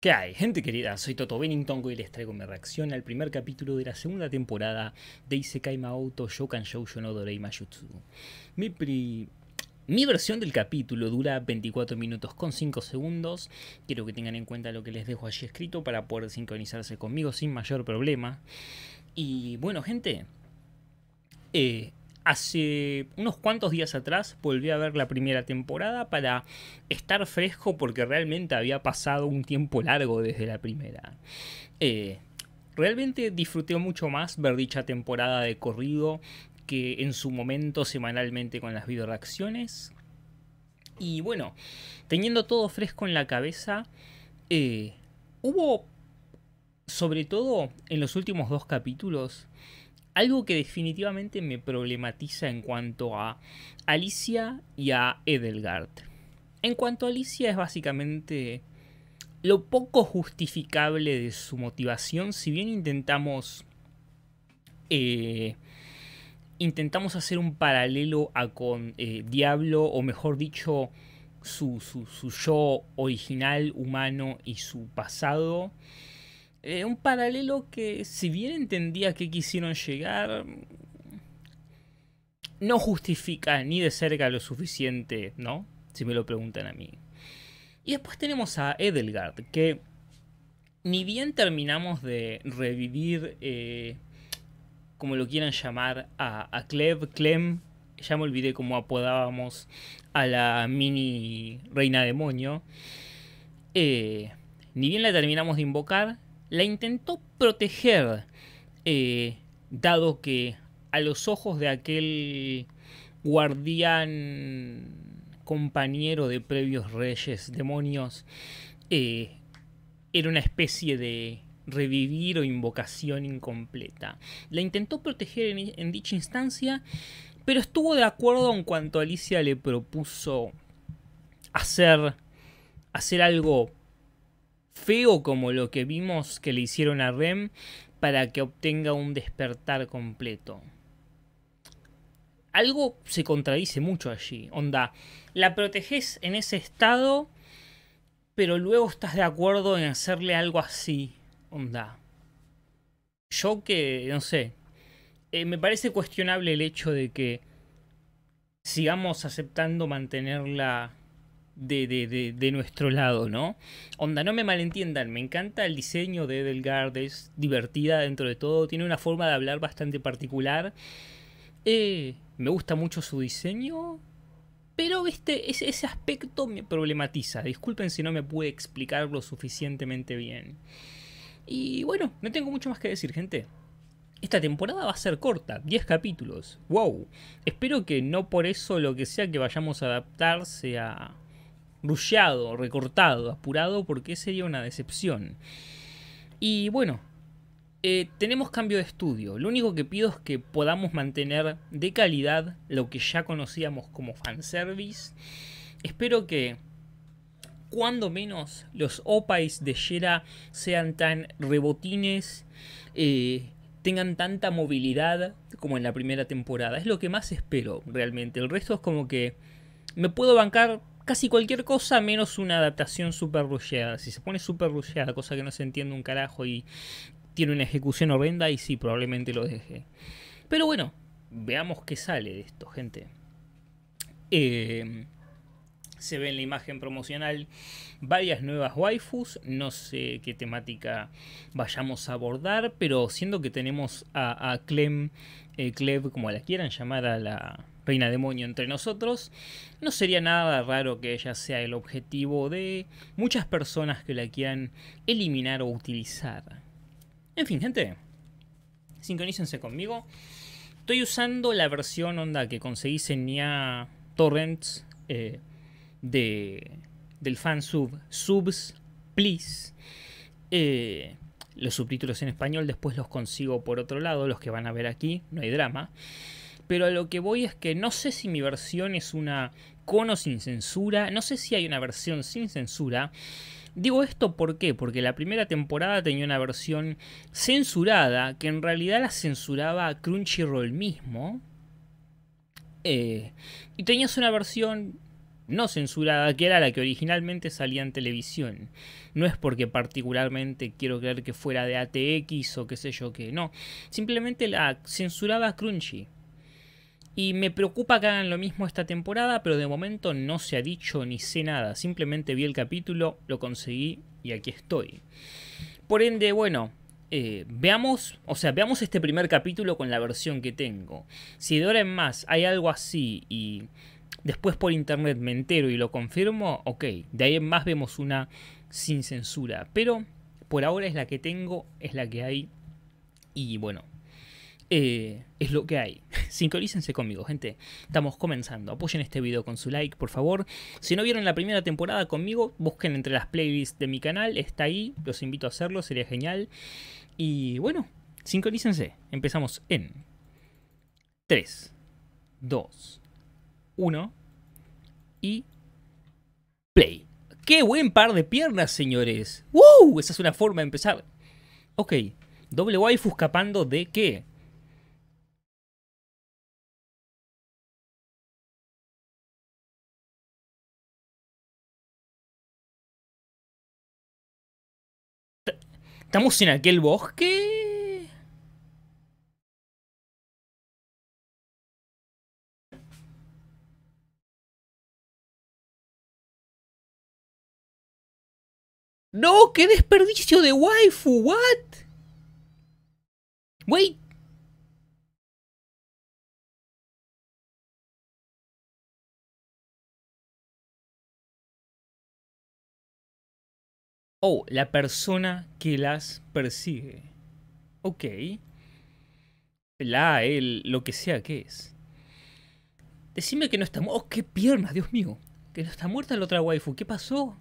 ¿Qué hay? Gente querida, soy Toto Bennington y les traigo mi reacción al primer capítulo de la segunda temporada de Isekai Maoto Shokan Shoujo no Dorei Majutsu. Mi, pri... mi versión del capítulo dura 24 minutos con 5 segundos. Quiero que tengan en cuenta lo que les dejo allí escrito para poder sincronizarse conmigo sin mayor problema. Y bueno, gente, eh, hace unos cuantos días atrás volví a ver la primera temporada para estar fresco porque realmente había pasado un tiempo largo desde la primera. Eh, realmente disfruté mucho más ver dicha temporada de corrido que en su momento semanalmente con las videoreacciones. Y bueno, teniendo todo fresco en la cabeza, eh, hubo, sobre todo en los últimos dos capítulos, algo que definitivamente me problematiza en cuanto a Alicia y a Edelgard. En cuanto a Alicia es básicamente lo poco justificable de su motivación, si bien intentamos... Eh, intentamos hacer un paralelo a con eh, Diablo, o mejor dicho, su, su yo original humano y su pasado. Eh, un paralelo que, si bien entendía que quisieron llegar, no justifica ni de cerca lo suficiente, ¿no? Si me lo preguntan a mí. Y después tenemos a Edelgard, que ni bien terminamos de revivir, eh, como lo quieran llamar, a, a Clem, ya me olvidé cómo apodábamos a la mini reina demonio, eh, ni bien la terminamos de invocar, la intentó proteger, eh, dado que a los ojos de aquel guardián compañero de previos reyes, demonios, eh, era una especie de revivir o invocación incompleta. La intentó proteger en, dicha instancia, pero estuvo de acuerdo en cuanto Alicia le propuso hacer, hacer algo feo como lo que vimos que le hicieron a Rem para que obtenga un despertar completo. Algo se contradice mucho allí. Onda, la proteges en ese estado, pero luego estás de acuerdo en hacerle algo así. Onda. Yo que, no sé, eh, me parece cuestionable el hecho de que sigamos aceptando mantenerla de, nuestro lado, ¿no? Onda, no me malentiendan, me encanta el diseño de Edelgard, es divertida dentro de todo, tiene una forma de hablar bastante particular. Eh, me gusta mucho su diseño, pero este, ese, aspecto me problematiza. Disculpen si no me pude explicarlo suficientemente bien. Y bueno, no tengo mucho más que decir, gente. Esta temporada va a ser corta, 10 capítulos. ¡Wow! Espero que no por eso lo que sea que vayamos a adaptarse a rullado, recortado, apurado, porque sería una decepción. Y bueno, eh, tenemos cambio de estudio. Lo único que pido es que podamos mantener de calidad lo que ya conocíamos como fanservice. Espero que cuando menos los opais de Shera sean tan rebotines, eh, tengan tanta movilidad como en la primera temporada. Es lo que más espero realmente. El resto es como que me puedo bancar casi cualquier cosa menos una adaptación super rusheada. Si se pone super rusheada, cosa que no se entiende un carajo y tiene una ejecución horrenda, y sí, probablemente lo deje. Pero bueno, veamos qué sale de esto, gente. Em, se ve en la imagen promocional varias nuevas waifus. No sé qué temática vayamos a abordar, pero siendo que tenemos a, Clem, eh, como la quieran llamar, a la, Reina demonio entre nosotros, no sería nada raro que ella sea el objetivo de muchas personas que la quieran eliminar o utilizar. En fin, gente, sincronícense conmigo. Estoy usando la versión onda que conseguí en Nia Torrents eh, de, del fansub Subs Please. Eh, los subtítulos en español después los consigo por otro lado, los que van a ver aquí, no hay drama. Pero a lo que voy es que no sé si mi versión es una cono sin censura, no sé si hay una versión sin censura. Digo esto ¿por qué? porque la primera temporada tenía una versión censurada que en realidad la censuraba Crunchyroll mismo. Eh, y tenías una versión no censurada, que era la que originalmente salía en televisión. No es porque particularmente quiero creer que fuera de ATX o qué sé yo qué, no. Simplemente la censuraba Crunchy. Y me preocupa que hagan lo mismo esta temporada, pero de momento no se ha dicho ni sé nada. Simplemente vi el capítulo, lo conseguí y aquí estoy. Por ende, bueno, eh, veamos, o sea, veamos este primer capítulo con la versión que tengo. Si de ahora en más hay algo así y después por internet me entero y lo confirmo, ok, de ahí en más vemos una sin censura. Pero por ahora es la que tengo, es la que hay y bueno, eh, es lo que hay. Sincronícense conmigo, gente. Estamos comenzando. Apoyen este video con su like, por favor. Si no vieron la primera temporada conmigo, busquen entre las playlists de mi canal. Está ahí. Los invito a hacerlo, sería genial. Y bueno, sincronícense. Empezamos en 3, 2, 1 y play. ¡Qué buen par de piernas, señores! ¡Woo! Esa es una forma de empezar. Ok, doble waifu escapando de qué? ¿Estamos eh, en aquel bosque? No, qué desperdicio de waifu, what? Wait, Oh, la persona que las persigue. Ok. La, el, lo que sea que es. Decime que no está muerta. Oh, qué piernas, Dios mío. Que no está muerta la otra waifu. ¿Qué pasó?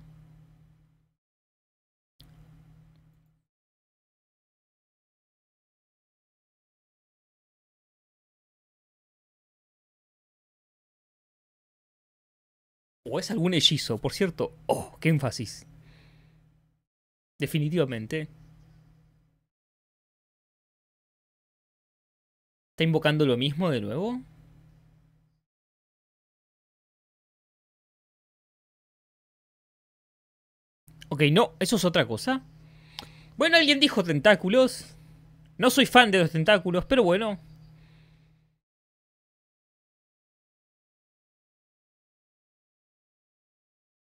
O es algún hechizo, por cierto. Oh, qué énfasis. Definitivamente. ¿Está invocando lo mismo de nuevo? Ok, no, eso es otra cosa. Bueno, alguien dijo tentáculos. No soy fan de los tentáculos, pero bueno.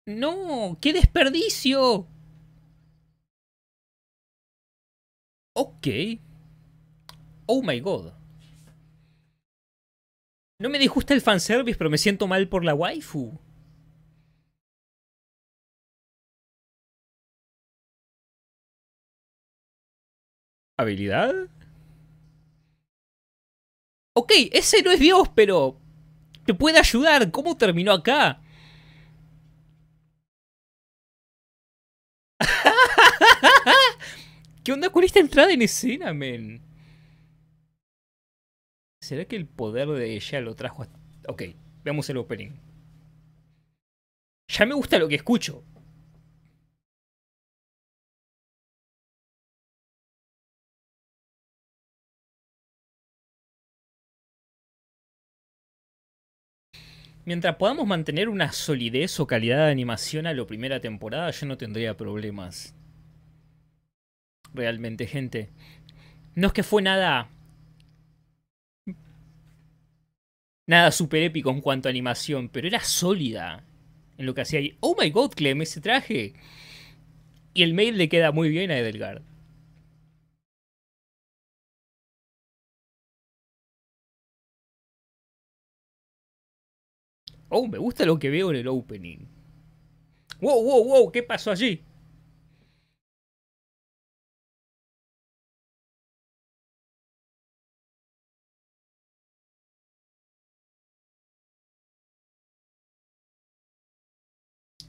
No, qué desperdicio. Ok. Oh my god. No me disgusta el fanservice, pero me siento mal por la waifu. ¿Habilidad? Ok, ese no es Dios, pero... Te puede ayudar. ¿Cómo terminó acá? ¿Qué onda con esta entrada en escena, men? ¿Será que el poder de ella lo trajo hasta... Ok, veamos el opening. Ya me gusta lo que escucho. Mientras podamos mantener una solidez o calidad de animación a lo primera temporada, yo no tendría problemas realmente, gente. No es que fue nada... Nada super épico en cuanto a animación, pero era sólida en lo que hacía. ahí. oh my god, Clem, ese traje. Y el mail le queda muy bien a Edelgard. Oh, me gusta lo que veo en el opening. Wow, wow, wow, ¿qué pasó allí?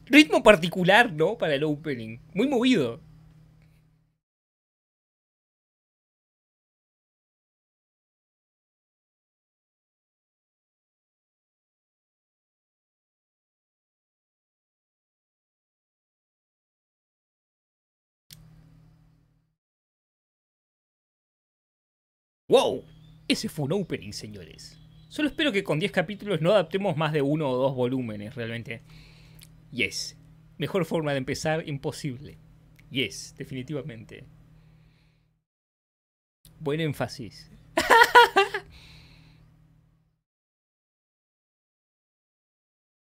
ritmo particular, ¿no? Para el opening. Muy movido. ¡Wow! Ese fue un opening, señores. Solo espero que con 10 capítulos no adaptemos más de uno o dos volúmenes, realmente. Yes. Mejor forma de empezar, imposible. Yes, definitivamente. Buen énfasis.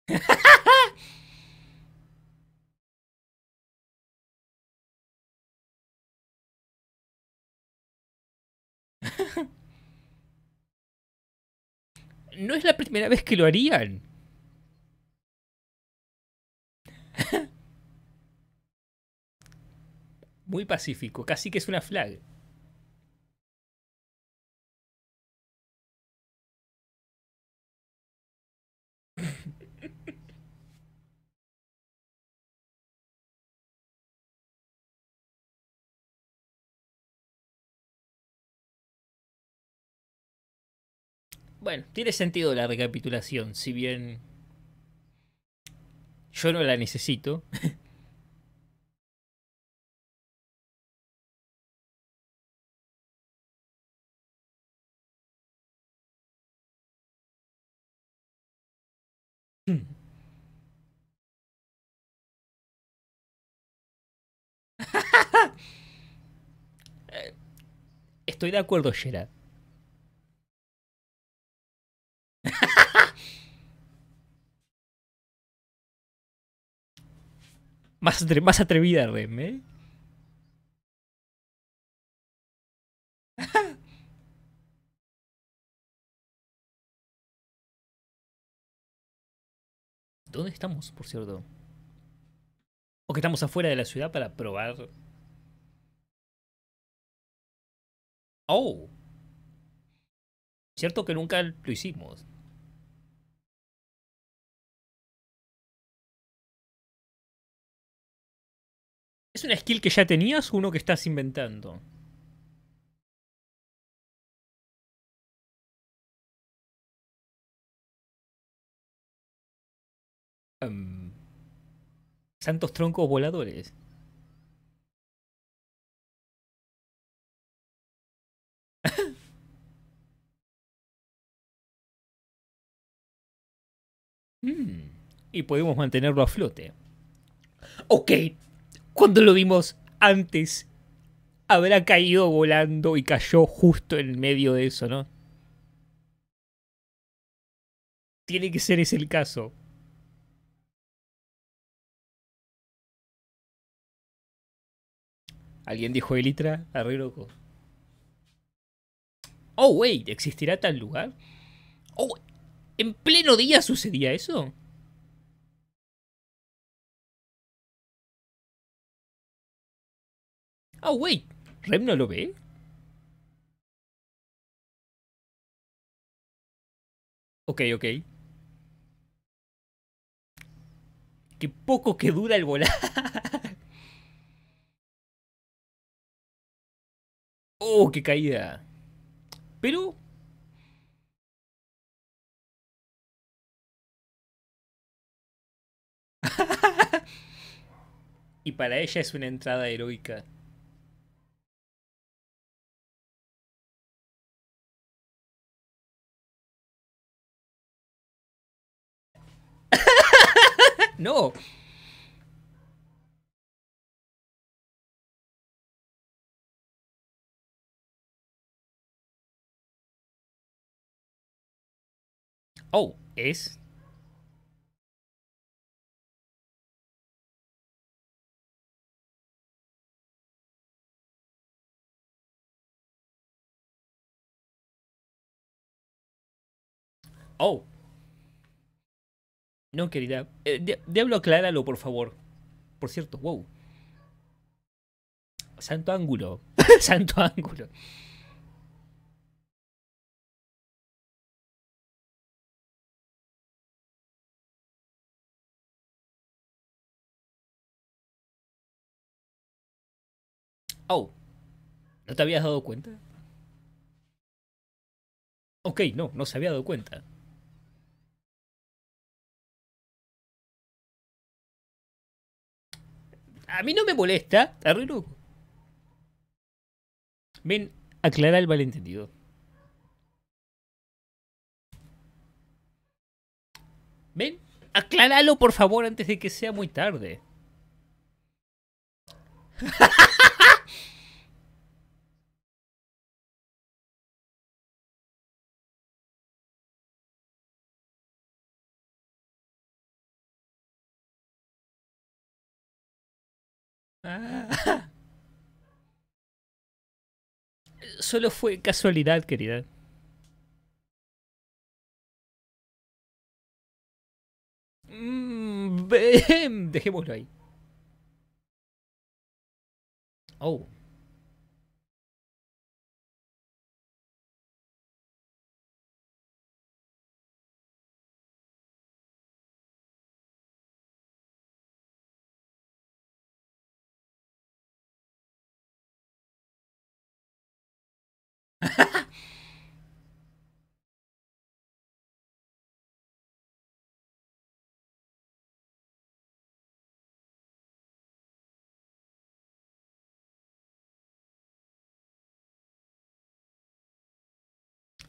no es la primera vez que lo harían. Muy pacífico, casi que es una flag. Bueno, tiene sentido la recapitulación, si bien yo no la necesito. Estoy de acuerdo, Shera. más, más atrevida, Rem, ¿eh? ¿Dónde estamos, por cierto? O que estamos afuera de la ciudad para probar Oh. Cierto que nunca lo hicimos. ¿Es una skill que ya tenías o uno que estás inventando? Em, santos troncos voladores. y podemos mantenerlo a flote. Ok, cuando lo vimos antes, habrá caído volando y cayó justo en medio de eso, ¿no? Tiene que ser ese el caso. Alguien dijo Elitra, arre loco. Oh, wait, ¿existirá tal lugar? Oh, ¿en pleno día sucedía eso? Ah, oh, wait. ¿Rem no lo ve? Okay, ok. Qué poco que dura el volar. oh, qué caída. Pero... y para ella es una entrada heroica. No. Oh, ace. Oh. No, querida. Eh, Diablo, acláralo, por favor. Por cierto, wow. Santo ángulo. Santo ángulo. Oh, ¿no te habías dado cuenta? Ok, no, no se había dado cuenta. A mí no me molesta, está Ven, aclara el malentendido. Ven, acláralo por favor antes de que sea muy tarde. Ah. Solo fue casualidad, querida. Mm, dejémoslo ahí. Oh.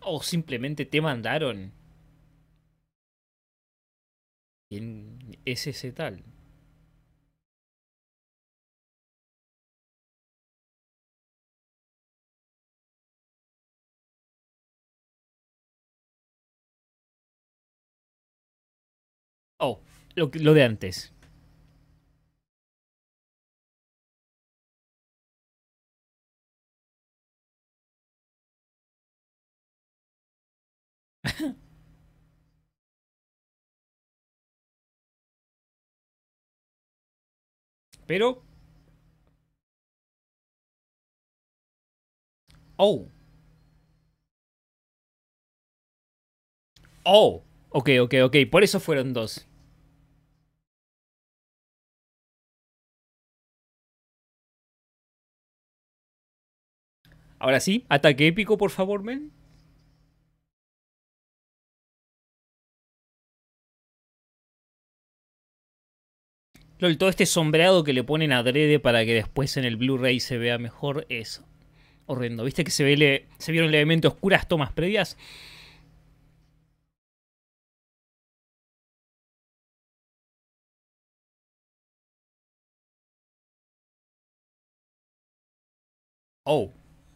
o simplemente te mandaron. ¿Quién es ese tal? Oh, lo, lo de antes. Pero... Oh. Oh. okay, okay, ok. Por eso fueron dos. Ahora sí, ataque épico, por favor, men. LOL, todo este sombreado que le ponen adrede para que después en el Blu-ray se vea mejor es horrendo. ¿Viste que se, se vieron levemente oscuras tomas previas? Oh.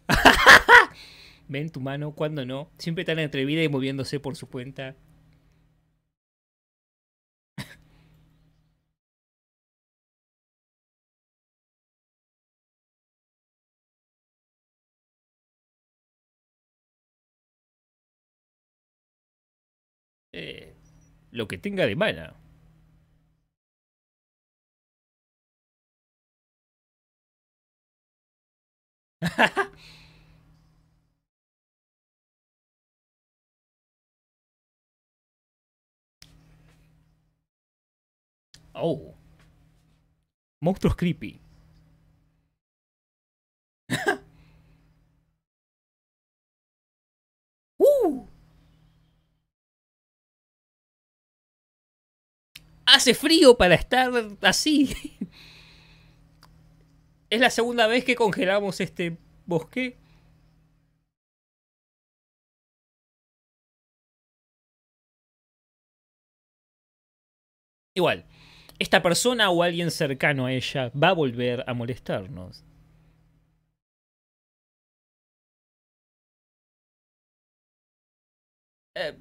Ven tu mano cuando no. Siempre tan atrevida y moviéndose por su cuenta. eh, lo que tenga de mala oh. Monstruos creepy. hace frío para estar así. Es la segunda vez que congelamos este bosque. Igual, esta persona o alguien cercano a ella va a volver a molestarnos. Eh,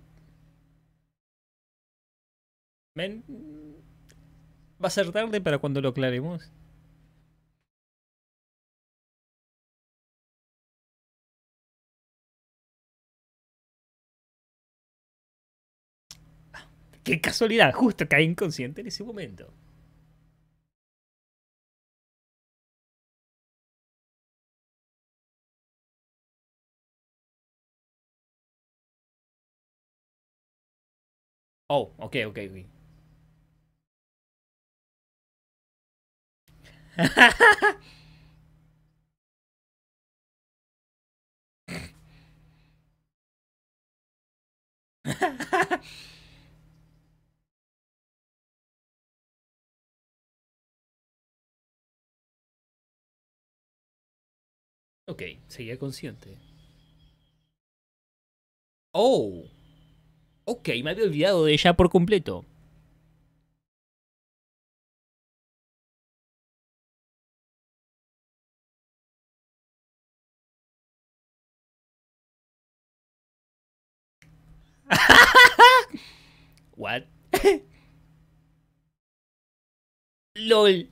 va a ser tarde para cuando lo aclaremos. Ah, qué casualidad, justo cae inconsciente en ese momento. Oh, okay, okay. ok. Okay, seguía consciente. Oh, okay, me había olvidado de ella por completo. What? LOL.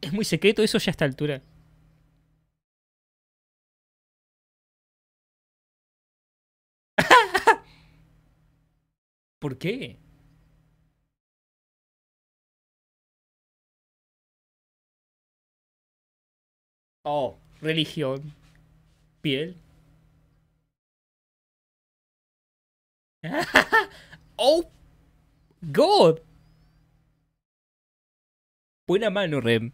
es muy secreto eso ya a esta altura. ¿Por qué? Oh, religión, piel. oh, God. Buena mano, Rem.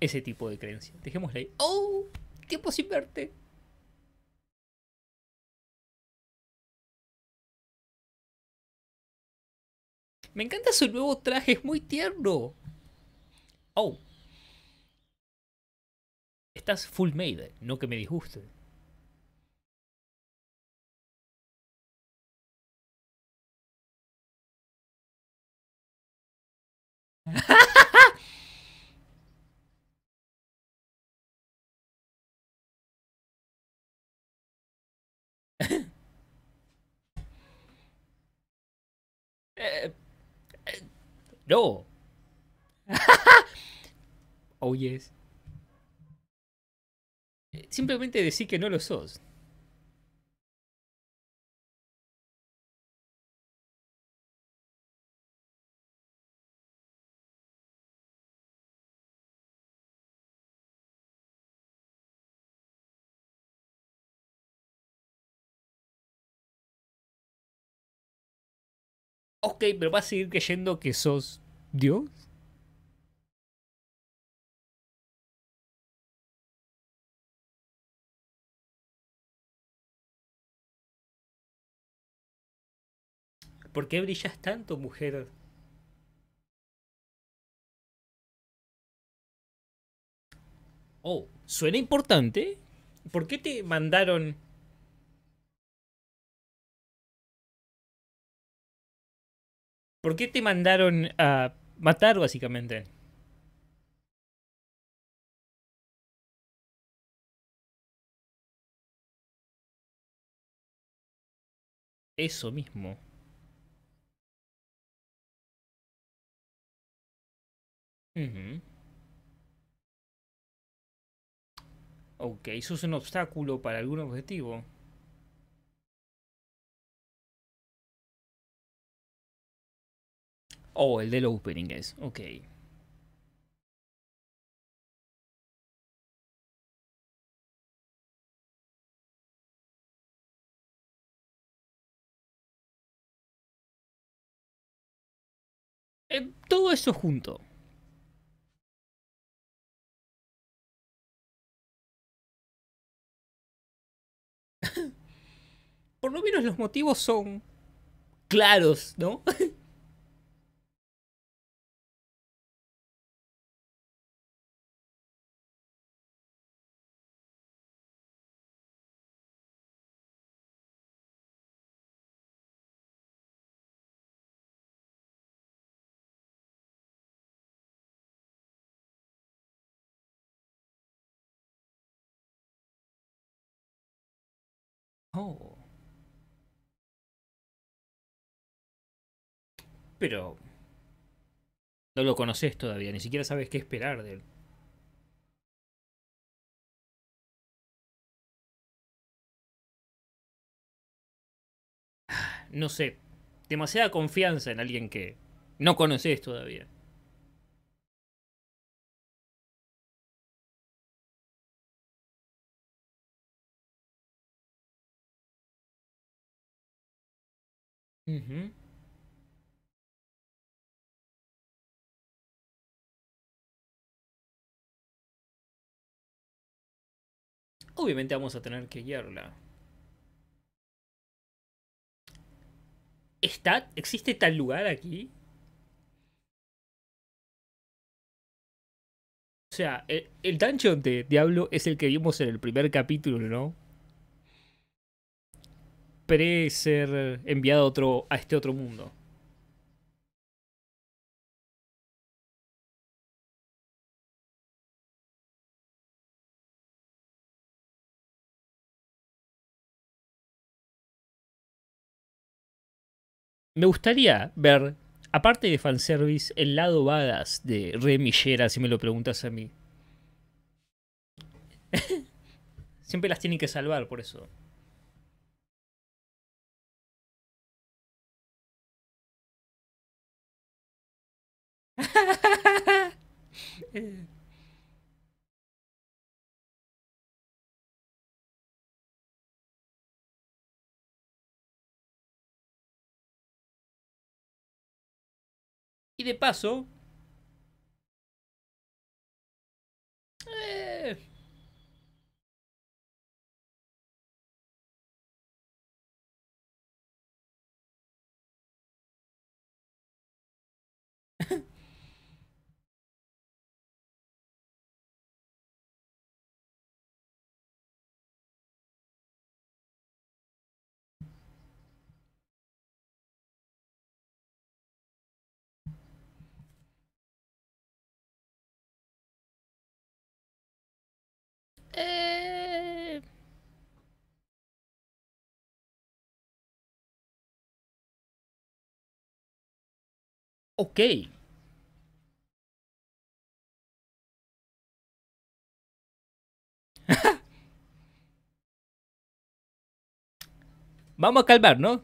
ese tipo de creencia. Dejémosle ahí. ¡Oh! Tiempo sin verte. Me encanta su nuevo traje, es muy tierno. Oh. Estás full made, no que me disguste. no. Eh, eh, oh, yes. Eh, simplemente decir que no lo sos. Ok, pero vas a seguir creyendo que sos Dios. ¿Por qué brillas tanto, mujer? Oh, suena importante. ¿Por qué te mandaron ¿Por qué te mandaron a matar, básicamente? Eso mismo. Uh eso es un obstáculo para algún objetivo. Oh, el del opening es. Ok. Eh, todo eso junto. Por lo menos los motivos son claros, ¿no? pero no lo conoces todavía, ni siquiera sabes qué esperar de él. No sé, demasiada confianza en alguien que no conoces todavía. Obviamente vamos a tener que guiarla. ¿Está? ¿Existe tal lugar aquí? O sea, el, el, dungeon de Diablo es el que vimos en el primer capítulo, ¿no? Pre ser enviado otro, a este otro mundo. me gustaría ver, aparte de fanservice, el lado badas de Remillera, si me lo preguntas a mí. Siempre las tienen que salvar por eso. de paso, Eh... Ok. Vamos a calmar, ¿no?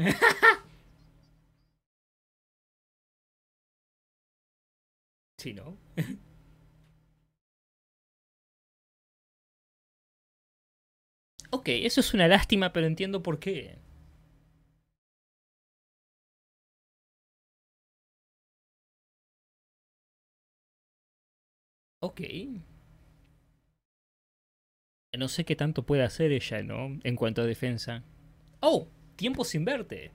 sí, ¿no? ok, eso es una lástima, pero entiendo por qué. Ok. No sé qué tanto puede hacer ella, ¿no? En cuanto a defensa. ¡Oh! tiempo sin verte.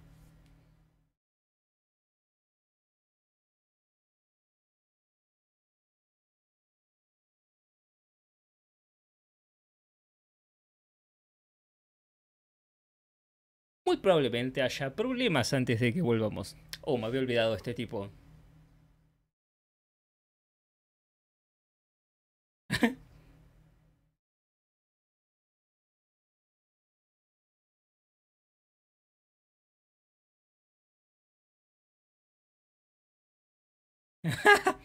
Muy probablemente haya problemas antes de que volvamos. Oh, me había olvidado este tipo.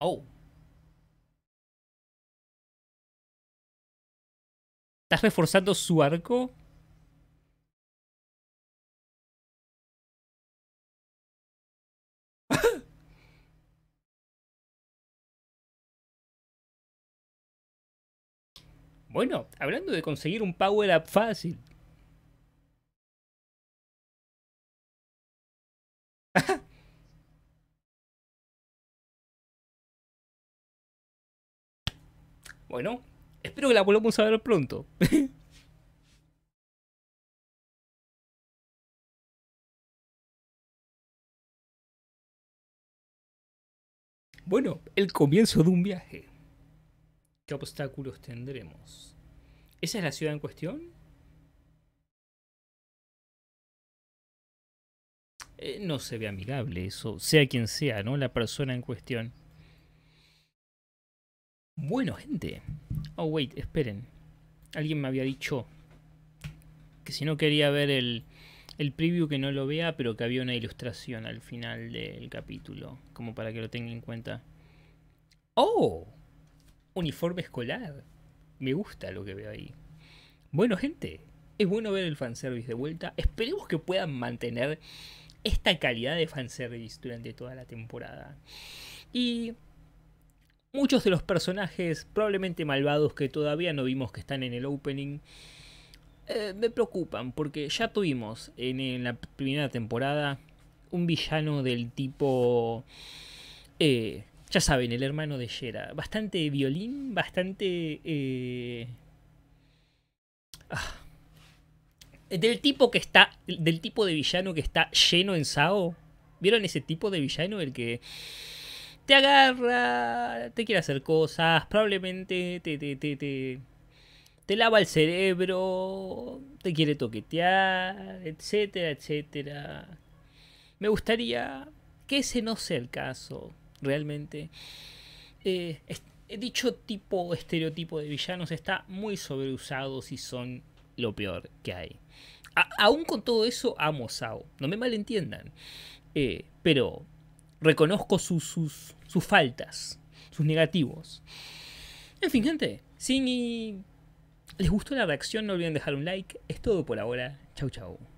oh. ¿Estás reforzando su arco? Bueno, hablando de conseguir un power up fácil. bueno, espero que la volvamos a ver pronto. bueno, el comienzo de un viaje. ¿Qué obstáculos tendremos? ¿Esa es la ciudad en cuestión? Eh, no se ve amigable eso, sea quien sea, ¿no? La persona en cuestión. Bueno, gente. Oh, wait, esperen. Alguien me había dicho que si no quería ver el, el preview que no lo vea, pero que había una ilustración al final del capítulo, como para que lo tenga en cuenta. ¡Oh! uniforme escolar. Me gusta lo que veo ahí. Bueno, gente, es bueno ver el fanservice de vuelta. Esperemos que puedan mantener esta calidad de fanservice durante toda la temporada. Y muchos de los personajes, probablemente malvados, que todavía no vimos que están en el opening, eh, me preocupan porque ya tuvimos en, en, la primera temporada un villano del tipo eh, ya saben, el hermano de Yera. Bastante violín, bastante... Eh, ah, del tipo que está... Del tipo de villano que está lleno en Sao. ¿Vieron ese tipo de villano? El que te agarra, te quiere hacer cosas, probablemente te, te, te, te, te lava el cerebro, te quiere toquetear, etcétera, etcétera. Me gustaría que ese no sea el caso realmente eh, dicho tipo estereotipo de villanos está muy sobreusado si son lo peor que hay. aún con todo eso, amo Sao, no me malentiendan, eh, pero reconozco sus, sus, sus faltas, sus negativos. En fin, gente, si les gustó la reacción, no olviden dejar un like. Es todo por ahora. Chau, chau.